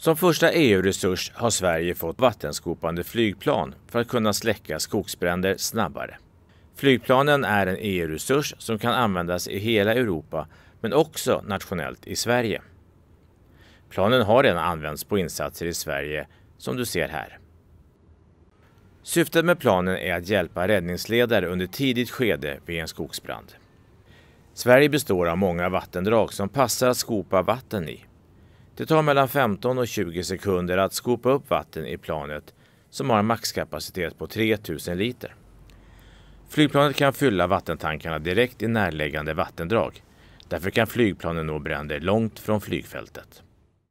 Som första EU-resurs har Sverige fått vattenskopande flygplan för att kunna släcka skogsbränder snabbare. Flygplanen är en EU-resurs som kan användas i hela Europa men också nationellt i Sverige. Planen har redan använts på insatser i Sverige som du ser här. Syftet med planen är att hjälpa räddningsledare under tidigt skede vid en skogsbrand. Sverige består av många vattendrag som passar att skopa vatten i. Det tar mellan 15 och 20 sekunder att skopa upp vatten i planet som har en maxkapacitet på 3000 liter. Flygplanet kan fylla vattentankarna direkt i närliggande vattendrag. Därför kan flygplanen nå bränder långt från flygfältet.